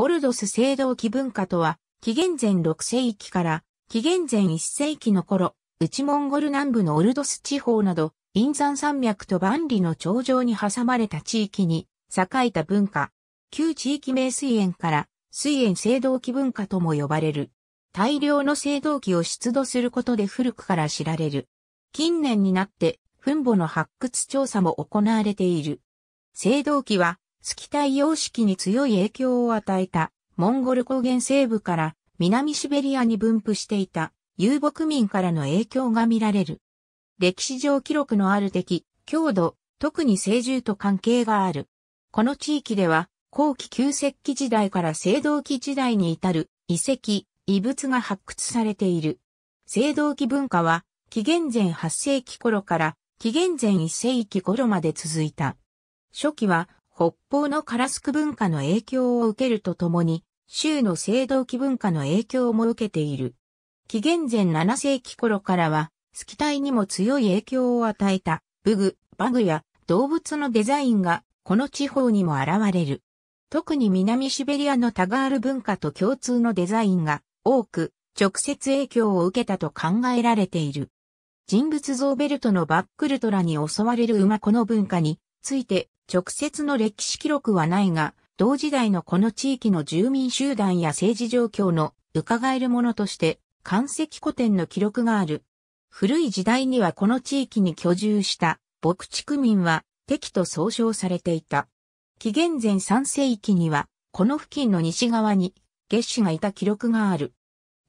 オルドス青銅器文化とは、紀元前6世紀から紀元前1世紀の頃、内モンゴル南部のオルドス地方など、陰山山脈と万里の頂上に挟まれた地域に栄えた文化。旧地域名水園から水園青銅器文化とも呼ばれる。大量の青銅器を出土することで古くから知られる。近年になって、墳墓の発掘調査も行われている。青銅器は月体様式に強い影響を与えた、モンゴル高原西部から南シベリアに分布していた遊牧民からの影響が見られる。歴史上記録のある敵、強度、特に聖獣と関係がある。この地域では、後期旧石器時代から青銅器時代に至る遺跡、遺物が発掘されている。青銅器文化は、紀元前8世紀頃から紀元前1世紀頃まで続いた。初期は北方のカラスク文化の影響を受けるとともに、州の青銅器文化の影響も受けている。紀元前7世紀頃からは、スキタイにも強い影響を与えた、武具、馬具や動物のデザインが、この地方にも現れる。特に南シベリアのタガール文化と共通のデザインが多く直接影響を受けたと考えられている。人物像ベルトのバックルトラに襲われる馬この文化について直接の歴史記録はないが、同時代のこの地域の住民集団や政治状況の伺えるものとして、関石古典の記録がある。古い時代にはこの地域に居住した牧畜民は敵と総称されていた。紀元前三世紀には、この付近の西側に月氏がいた記録がある。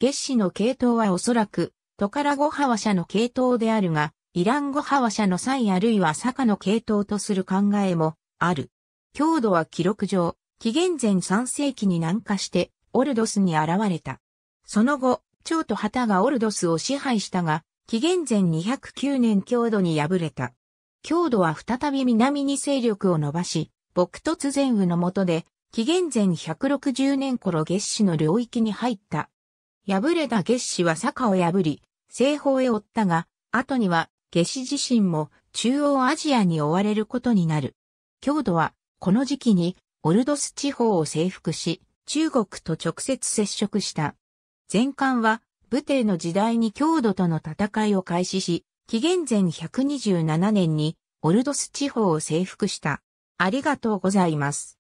月氏の系統はおそらくトカラゴハワ社の系統であるが、イラン語派話社の際あるいは坂の系統とする考えもある。強度は記録上、紀元前3世紀に南下してオルドスに現れた。その後、長と旗がオルドスを支配したが、紀元前209年強度に敗れた。強度は再び南に勢力を伸ばし、北突前雨の下で、紀元前160年頃月子の領域に入った。敗れた月子は坂を破り、西方へ追ったが、後には夏至自身も中央アジアに追われることになる。郷土は、この時期にオルドス地方を征服し、中国と直接接触した。前漢は、武帝の時代に郷土との戦いを開始し、紀元前127年にオルドス地方を征服した。ありがとうございます。